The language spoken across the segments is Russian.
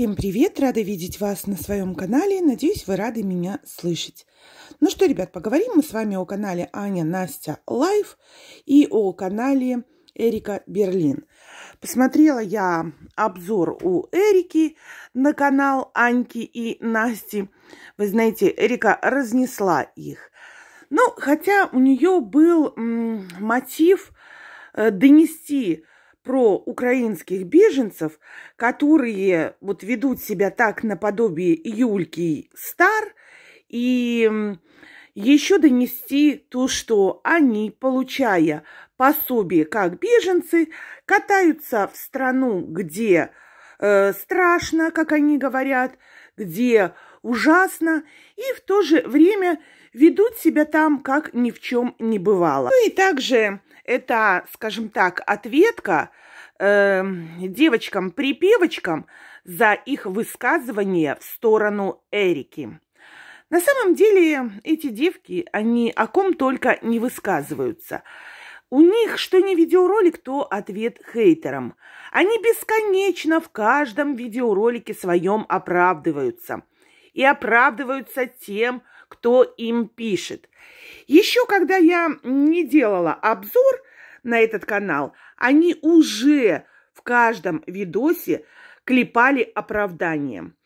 Всем привет! Рада видеть вас на своем канале. Надеюсь, вы рады меня слышать. Ну что, ребят, поговорим мы с вами о канале Аня Настя Лайв и о канале Эрика Берлин. Посмотрела я обзор у Эрики на канал Аньки и Насти. Вы знаете, Эрика разнесла их. Ну, хотя у нее был мотив э, донести про украинских беженцев, которые вот ведут себя так наподобие Юльки Стар, и еще донести то, что они, получая пособие как беженцы, катаются в страну, где э, страшно, как они говорят, где ужасно и в то же время ведут себя там, как ни в чем не бывало. Ну и также это, скажем так, ответка э, девочкам-припевочкам за их высказывание в сторону Эрики. На самом деле эти девки, они о ком только не высказываются. У них что не видеоролик, то ответ хейтерам. Они бесконечно в каждом видеоролике своем оправдываются и оправдываются тем, кто им пишет. Еще когда я не делала обзор на этот канал, они уже в каждом видосе клепали оправданием.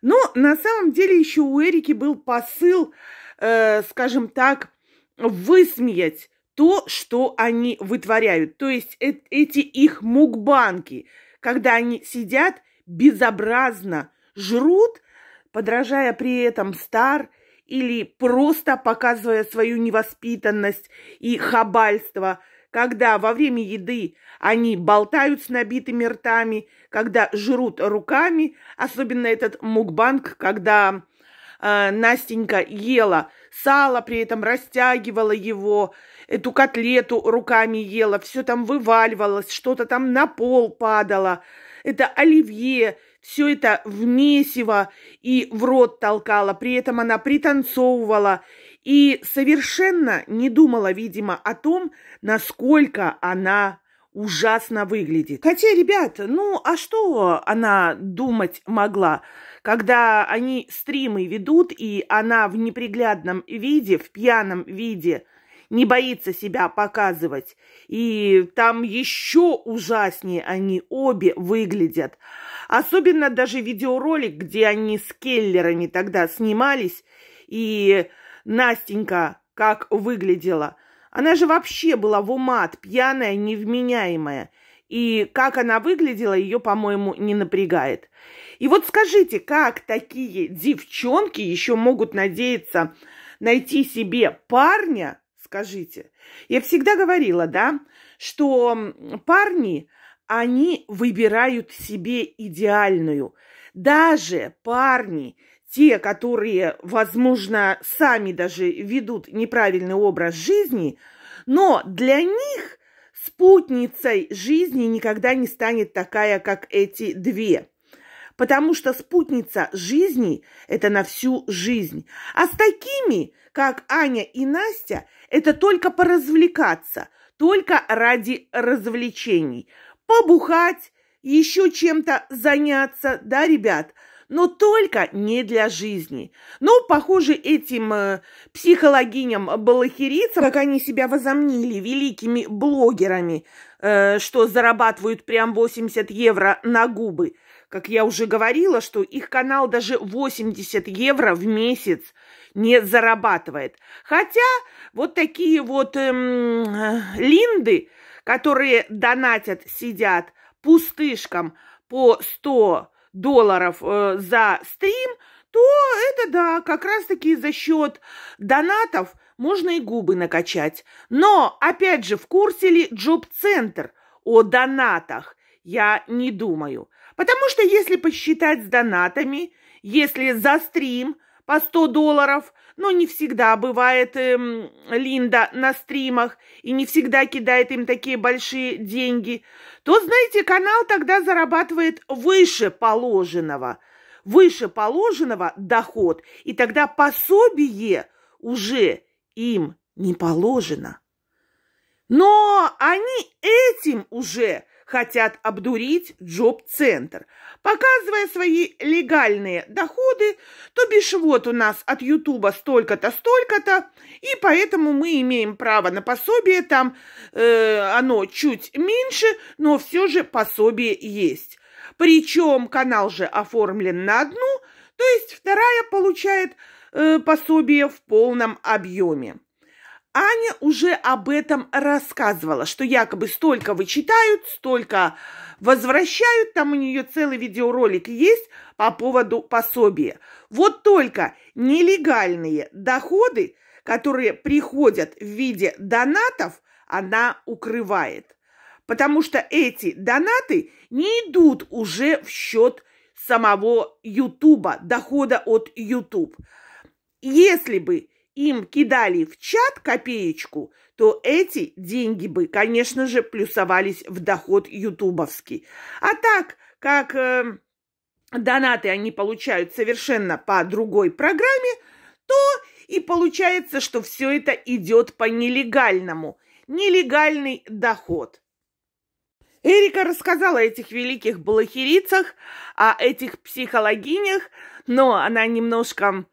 Но на самом деле еще у Эрики был посыл, э, скажем так, высмеять то, что они вытворяют. То есть э эти их мукбанки, когда они сидят безобразно, жрут – подражая при этом стар или просто показывая свою невоспитанность и хабальство, когда во время еды они болтают с набитыми ртами, когда жрут руками, особенно этот мукбанг, когда э, Настенька ела сало, при этом растягивала его, эту котлету руками ела, все там вываливалось, что-то там на пол падало. Это оливье, все это в месиво и в рот толкала, при этом она пританцовывала и совершенно не думала, видимо, о том, насколько она ужасно выглядит. Хотя, ребята, ну а что она думать могла, когда они стримы ведут, и она в неприглядном виде, в пьяном виде – не боится себя показывать. И там еще ужаснее они обе выглядят. Особенно даже видеоролик, где они с Келлерами тогда снимались, и Настенька как выглядела. Она же вообще была в умат, пьяная, невменяемая. И как она выглядела, ее, по-моему, не напрягает. И вот скажите, как такие девчонки еще могут надеяться найти себе парня, скажите. Я всегда говорила, да, что парни, они выбирают себе идеальную. Даже парни, те, которые, возможно, сами даже ведут неправильный образ жизни, но для них спутницей жизни никогда не станет такая, как эти две потому что спутница жизни – это на всю жизнь. А с такими, как Аня и Настя, это только поразвлекаться, только ради развлечений. Побухать, еще чем-то заняться, да, ребят – но только не для жизни. Но, ну, похоже, этим э, психологиням-балахирицам, как они себя возомнили великими блогерами, э, что зарабатывают прям 80 евро на губы, как я уже говорила, что их канал даже 80 евро в месяц не зарабатывает. Хотя вот такие вот эм, э, линды, которые донатят, сидят пустышкам по 100 долларов э, за стрим, то это да, как раз-таки за счет донатов можно и губы накачать. Но, опять же, в курсе ли Джоб-центр о донатах? Я не думаю. Потому что если посчитать с донатами, если за стрим – по 100 долларов, но не всегда бывает эм, Линда на стримах и не всегда кидает им такие большие деньги, то, знаете, канал тогда зарабатывает выше положенного, выше положенного доход, и тогда пособие уже им не положено. Но они этим уже хотят обдурить Джоб-центр, показывая свои легальные доходы, то бишь вот у нас от Ютуба столько-то, столько-то, и поэтому мы имеем право на пособие, там э, оно чуть меньше, но все же пособие есть. Причем канал же оформлен на одну, то есть вторая получает э, пособие в полном объеме. Аня уже об этом рассказывала, что якобы столько вычитают, столько возвращают, там у нее целый видеоролик есть по поводу пособия. Вот только нелегальные доходы, которые приходят в виде донатов, она укрывает. Потому что эти донаты не идут уже в счет самого Ютуба, дохода от YouTube. Если бы им кидали в чат копеечку, то эти деньги бы, конечно же, плюсовались в доход ютубовский. А так, как э, донаты они получают совершенно по другой программе, то и получается, что все это идет по нелегальному. Нелегальный доход. Эрика рассказала о этих великих балахирицах, о этих психологинях, но она немножко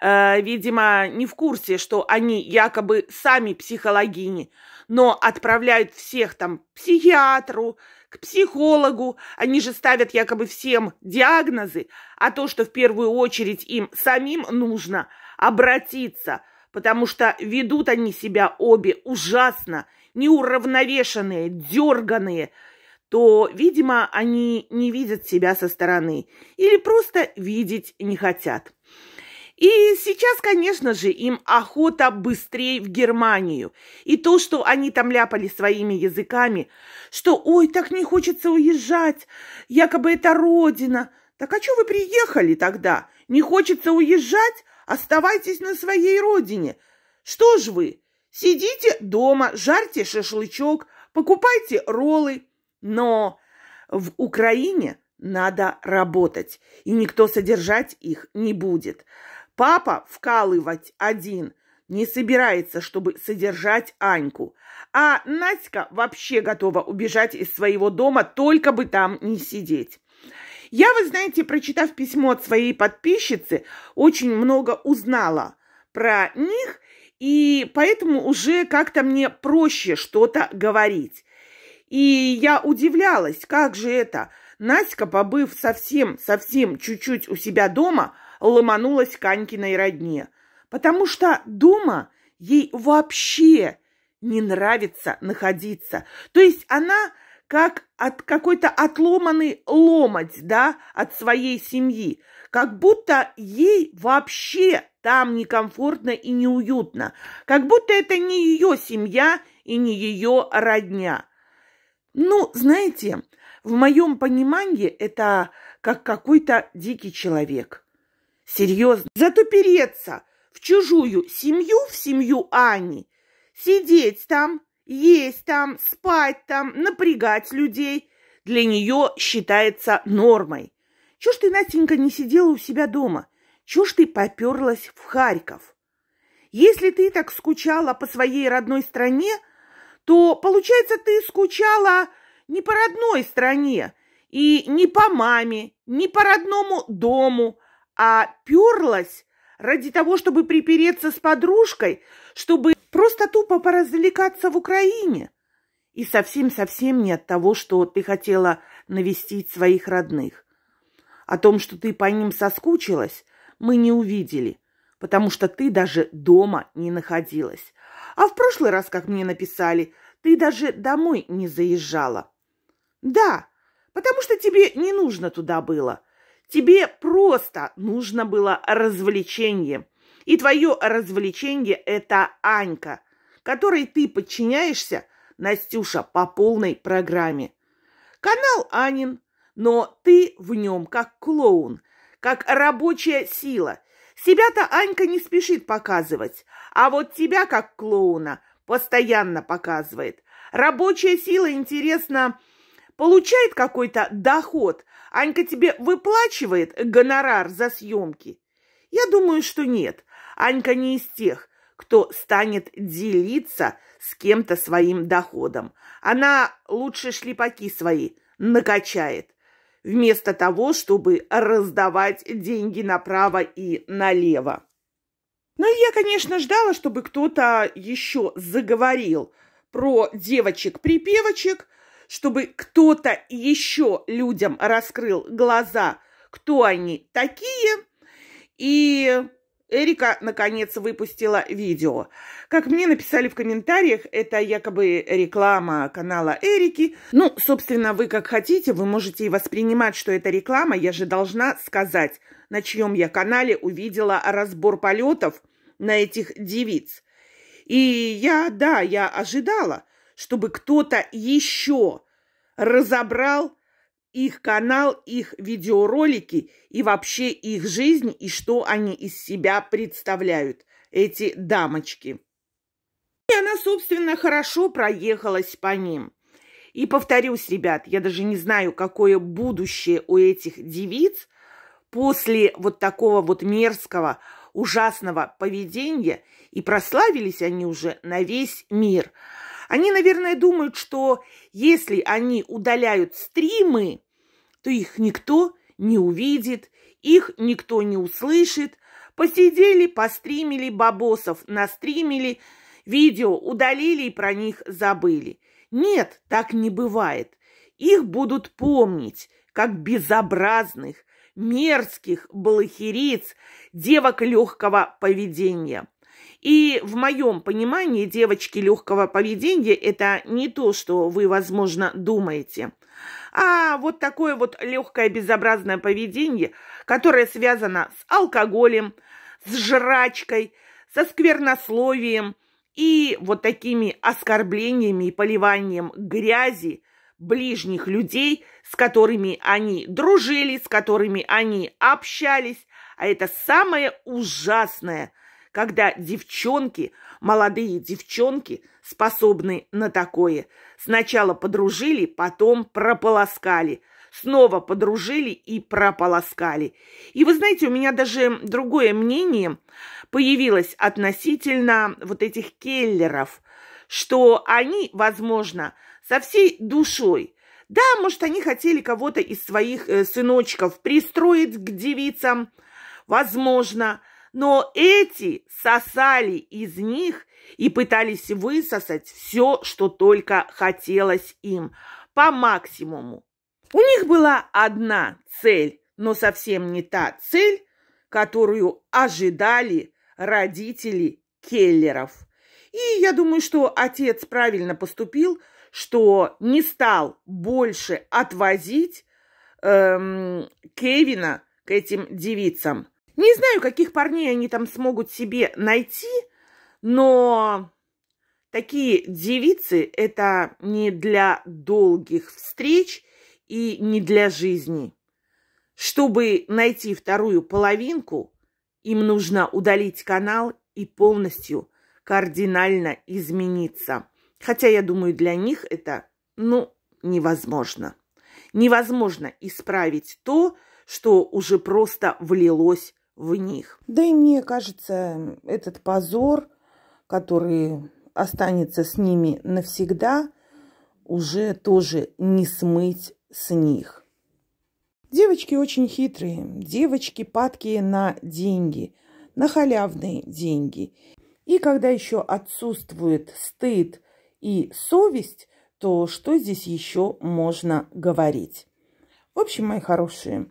э, видимо, не в курсе, что они якобы сами психологини, но отправляют всех там к психиатру, к психологу, они же ставят якобы всем диагнозы, а то, что в первую очередь им самим нужно обратиться, потому что ведут они себя обе ужасно, неуравновешенные, дерганные, то, видимо, они не видят себя со стороны или просто видеть не хотят. И сейчас, конечно же, им охота быстрее в Германию. И то, что они там ляпали своими языками, что «Ой, так не хочется уезжать, якобы это родина». Так а что вы приехали тогда? Не хочется уезжать? Оставайтесь на своей родине. Что ж вы? Сидите дома, жарьте шашлычок, покупайте роллы. Но в Украине надо работать, и никто содержать их не будет. Папа вкалывать один не собирается, чтобы содержать Аньку. А Настя вообще готова убежать из своего дома, только бы там не сидеть. Я, вы знаете, прочитав письмо от своей подписчицы, очень много узнала про них, и поэтому уже как-то мне проще что-то говорить. И я удивлялась, как же это, Настя, побыв совсем-совсем чуть-чуть у себя дома, ломанулась к Анькиной родне, потому что дома ей вообще не нравится находиться. То есть она как от какой-то отломанный ломоть, да, от своей семьи, как будто ей вообще там некомфортно и неуютно, как будто это не ее семья и не ее родня. Ну, знаете, в моем понимании это как какой-то дикий человек – Серьезно, зато затупереться в чужую семью, в семью Ани, сидеть там, есть там, спать там, напрягать людей для нее считается нормой. Чего ж ты, Настенька, не сидела у себя дома? Чего ж ты поперлась в Харьков? Если ты так скучала по своей родной стране, то, получается, ты скучала не по родной стране, и не по маме, не по родному дому, а перлась ради того, чтобы припереться с подружкой, чтобы просто тупо поразвлекаться в Украине. И совсем-совсем не от того, что ты хотела навестить своих родных. О том, что ты по ним соскучилась, мы не увидели, потому что ты даже дома не находилась. А в прошлый раз, как мне написали, ты даже домой не заезжала. Да, потому что тебе не нужно туда было. Тебе просто нужно было развлечение. И твое развлечение – это Анька, которой ты подчиняешься, Настюша, по полной программе. Канал Анин, но ты в нем как клоун, как рабочая сила. Себя-то Анька не спешит показывать, а вот тебя как клоуна постоянно показывает. Рабочая сила, интересно, получает какой-то доход, Анька тебе выплачивает гонорар за съемки? Я думаю, что нет. Анька не из тех, кто станет делиться с кем-то своим доходом. Она лучше шлепаки свои накачает, вместо того, чтобы раздавать деньги направо и налево. Ну и я, конечно, ждала, чтобы кто-то еще заговорил про девочек-припевочек, чтобы кто-то еще людям раскрыл глаза, кто они такие. И Эрика, наконец, выпустила видео. Как мне написали в комментариях, это якобы реклама канала Эрики. Ну, собственно, вы как хотите, вы можете и воспринимать, что это реклама. Я же должна сказать, на чьем я канале увидела разбор полетов на этих девиц. И я, да, я ожидала – чтобы кто-то еще разобрал их канал, их видеоролики и вообще их жизнь и что они из себя представляют, эти дамочки. И она, собственно, хорошо проехалась по ним. И повторюсь, ребят, я даже не знаю, какое будущее у этих девиц после вот такого вот мерзкого, ужасного поведения, и прославились они уже на весь мир – они, наверное, думают, что если они удаляют стримы, то их никто не увидит, их никто не услышит. Посидели, постримили бабосов, настримили, видео удалили и про них забыли. Нет, так не бывает. Их будут помнить, как безобразных, мерзких балахириц, девок легкого поведения. И в моем понимании девочки легкого поведения – это не то, что вы, возможно, думаете. А вот такое вот легкое безобразное поведение, которое связано с алкоголем, с жрачкой, со сквернословием и вот такими оскорблениями и поливанием грязи ближних людей, с которыми они дружили, с которыми они общались. А это самое ужасное – когда девчонки, молодые девчонки, способны на такое. Сначала подружили, потом прополоскали. Снова подружили и прополоскали. И вы знаете, у меня даже другое мнение появилось относительно вот этих келлеров, что они, возможно, со всей душой да, может, они хотели кого-то из своих э, сыночков пристроить к девицам, возможно, но эти сосали из них и пытались высосать все, что только хотелось им, по максимуму. У них была одна цель, но совсем не та цель, которую ожидали родители Келлеров. И я думаю, что отец правильно поступил, что не стал больше отвозить эм, Кевина к этим девицам. Не знаю, каких парней они там смогут себе найти, но такие девицы – это не для долгих встреч и не для жизни. Чтобы найти вторую половинку, им нужно удалить канал и полностью кардинально измениться. Хотя, я думаю, для них это, ну, невозможно. Невозможно исправить то, что уже просто влилось в них. Да и мне кажется, этот позор, который останется с ними навсегда, уже тоже не смыть с них. Девочки очень хитрые, девочки падкие на деньги, на халявные деньги. И когда еще отсутствует стыд и совесть, то что здесь еще можно говорить? В общем, мои хорошие,